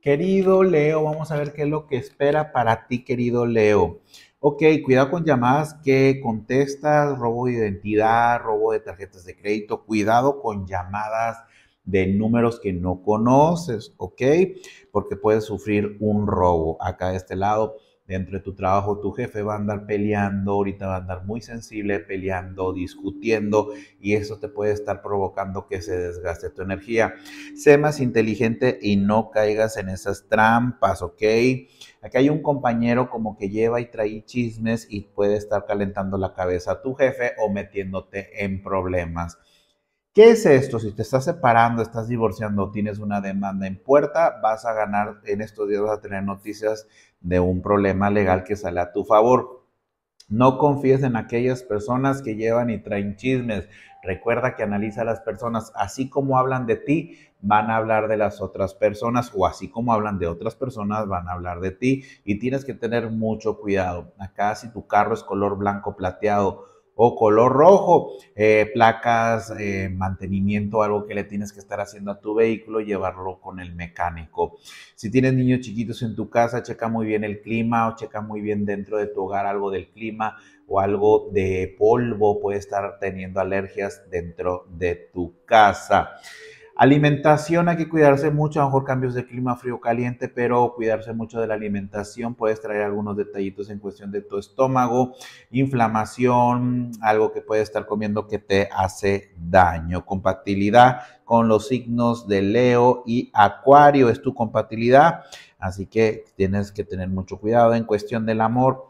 Querido Leo, vamos a ver qué es lo que espera para ti, querido Leo. Ok, cuidado con llamadas que contestas, robo de identidad, robo de tarjetas de crédito, cuidado con llamadas de números que no conoces, ¿ok? Porque puedes sufrir un robo acá de este lado dentro de tu trabajo, tu jefe va a andar peleando, ahorita va a andar muy sensible, peleando, discutiendo, y eso te puede estar provocando que se desgaste tu energía. Sé más inteligente y no caigas en esas trampas, ¿ok? Aquí hay un compañero como que lleva y trae chismes y puede estar calentando la cabeza a tu jefe o metiéndote en problemas. ¿Qué es esto? Si te estás separando, estás divorciando, tienes una demanda en puerta, vas a ganar, en estos días vas a tener noticias de un problema legal que sale a tu favor. No confíes en aquellas personas que llevan y traen chismes. Recuerda que analiza a las personas. Así como hablan de ti, van a hablar de las otras personas o así como hablan de otras personas, van a hablar de ti. Y tienes que tener mucho cuidado. Acá si tu carro es color blanco plateado o color rojo, eh, placas, eh, mantenimiento, algo que le tienes que estar haciendo a tu vehículo, llevarlo con el mecánico. Si tienes niños chiquitos en tu casa, checa muy bien el clima o checa muy bien dentro de tu hogar algo del clima o algo de polvo, puede estar teniendo alergias dentro de tu casa. Alimentación hay que cuidarse mucho, a lo mejor cambios de clima frío caliente, pero cuidarse mucho de la alimentación. Puedes traer algunos detallitos en cuestión de tu estómago, inflamación, algo que puedes estar comiendo que te hace daño. Compatibilidad con los signos de Leo y Acuario es tu compatibilidad, así que tienes que tener mucho cuidado en cuestión del amor.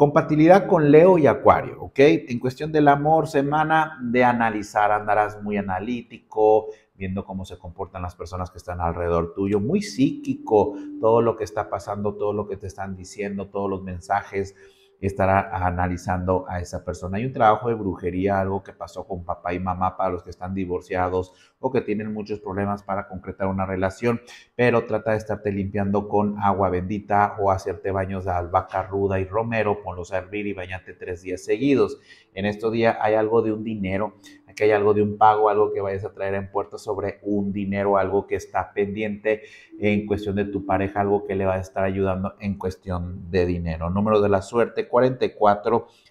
Compatibilidad con Leo y Acuario, ¿ok? En cuestión del amor, semana de analizar, andarás muy analítico, viendo cómo se comportan las personas que están alrededor tuyo, muy psíquico, todo lo que está pasando, todo lo que te están diciendo, todos los mensajes, estará analizando a esa persona. Hay un trabajo de brujería, algo que pasó con papá y mamá para los que están divorciados o que tienen muchos problemas para concretar una relación, pero trata de estarte limpiando con agua bendita o hacerte baños de albahaca ruda y romero, ponlos a hervir y bañate tres días seguidos. En estos días hay algo de un dinero, aquí hay algo de un pago, algo que vayas a traer en puerta sobre un dinero, algo que está pendiente en cuestión de tu pareja, algo que le va a estar ayudando en cuestión de dinero. Número de la suerte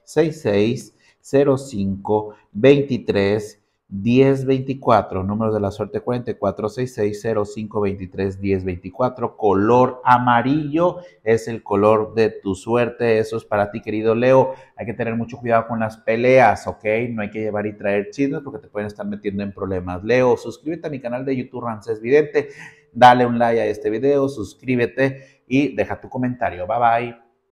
seis, 05 23 1024, número de la suerte 446605231024, color amarillo es el color de tu suerte, eso es para ti querido Leo, hay que tener mucho cuidado con las peleas, ¿ok? No hay que llevar y traer chismes porque te pueden estar metiendo en problemas. Leo, suscríbete a mi canal de YouTube Rances Vidente, dale un like a este video, suscríbete y deja tu comentario, bye bye.